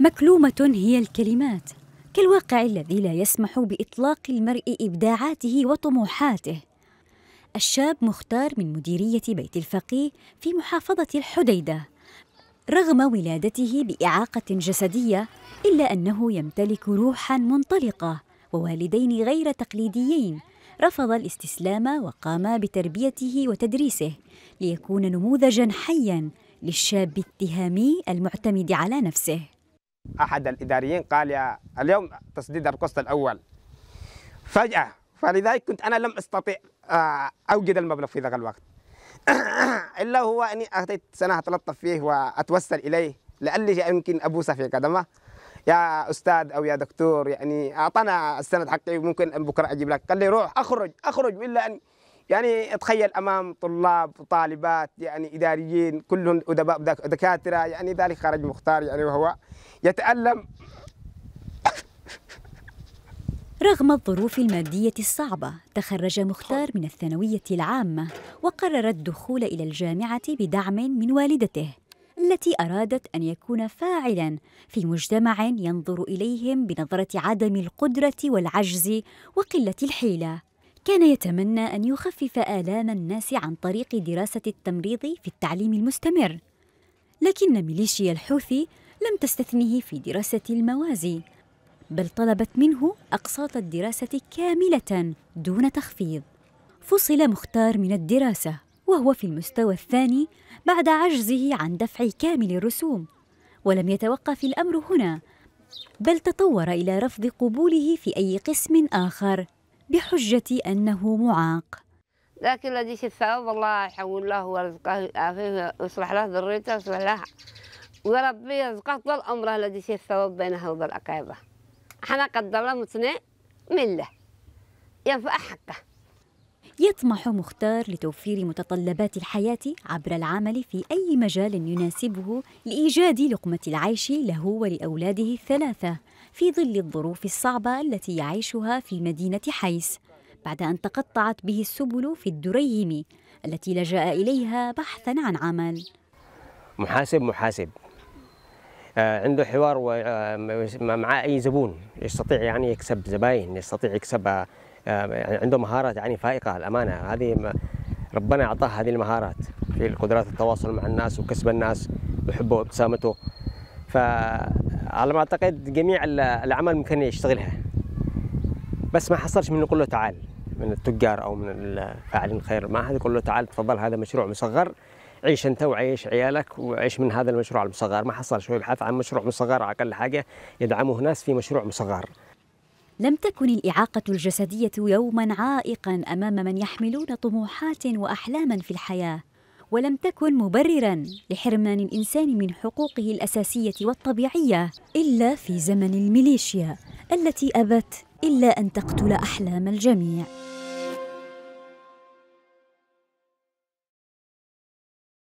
مكلومة هي الكلمات كالواقع الذي لا يسمح بإطلاق المرء إبداعاته وطموحاته الشاب مختار من مديرية بيت الفقيه في محافظة الحديدة رغم ولادته بإعاقة جسدية إلا أنه يمتلك روحا منطلقة ووالدين غير تقليديين رفض الاستسلام وقام بتربيته وتدريسه ليكون نموذجا حيا للشاب التهامي المعتمد على نفسه احد الاداريين قال يا اليوم تسديد القسط الاول فجاه فلذلك كنت انا لم استطيع آه، اوجد المبلغ في ذاك الوقت الا هو اني اتيت سنه اتلطف فيه واتوسل اليه لاني يمكن ابوسه في قدمه يا استاذ او يا دكتور يعني اعطانا السند حقي ممكن بكره اجيب لك قال لي روح اخرج اخرج الا ان يعني اتخيل امام طلاب وطالبات يعني اداريين كلهم ادباء دكاتره يعني ذلك خرج مختار يعني وهو يتالم رغم الظروف المادية الصعبة تخرج مختار من الثانوية العامة وقرر الدخول إلى الجامعة بدعم من والدته التي أرادت أن يكون فاعلا في مجتمع ينظر إليهم بنظرة عدم القدرة والعجز وقلة الحيلة كان يتمنى أن يخفف آلام الناس عن طريق دراسة التمريض في التعليم المستمر لكن ميليشيا الحوثي لم تستثنه في دراسة الموازي بل طلبت منه أقساط الدراسة كاملة دون تخفيض فصل مختار من الدراسة وهو في المستوى الثاني بعد عجزه عن دفع كامل الرسوم ولم يتوقف الأمر هنا بل تطور إلى رفض قبوله في أي قسم آخر بحجة أنه معاق لكن لديش الثواب الله يحول له ورزقه يعافيه ويصلح له ذريته ويصلح لها وربي يرزقه طول عمره لديش الثواب بينه وبين العقيبة احنا قدرنا متنا من له ينفع حقه يطمح مختار لتوفير متطلبات الحياة عبر العمل في أي مجال يناسبه لإيجاد لقمة العيش له ولأولاده الثلاثة في ظل الظروف الصعبة التي يعيشها في مدينة حيس بعد أن تقطعت به السبل في الدريهم التي لجأ إليها بحثا عن عمل محاسب محاسب آه، عنده حوار آه، مع اي زبون يستطيع يعني يكسب زباين يستطيع يكسب آه، آه، يعني عنده مهارات يعني فائقه الامانه هذه ربنا اعطاه هذه المهارات في قدرات التواصل مع الناس وكسب الناس وحبه وابتسامته فعلى ما اعتقد جميع الاعمال ممكن يشتغلها بس ما حصلش منه كله له تعال من التجار او من الفاعلين الخير ما حد يقول له تعال تفضل هذا مشروع مصغر عيش انت وعيش عيالك وعيش من هذا المشروع المصغر ما حصل شوي بحث عن مشروع مصغر على اقل حاجه يدعمه ناس في مشروع مصغر لم تكن الإعاقة الجسدية يوما عائقا أمام من يحملون طموحات وأحلاما في الحياة ولم تكن مبررا لحرمان الانسان من حقوقه الاساسيه والطبيعيه الا في زمن الميليشيا التي ابت الا ان تقتل احلام الجميع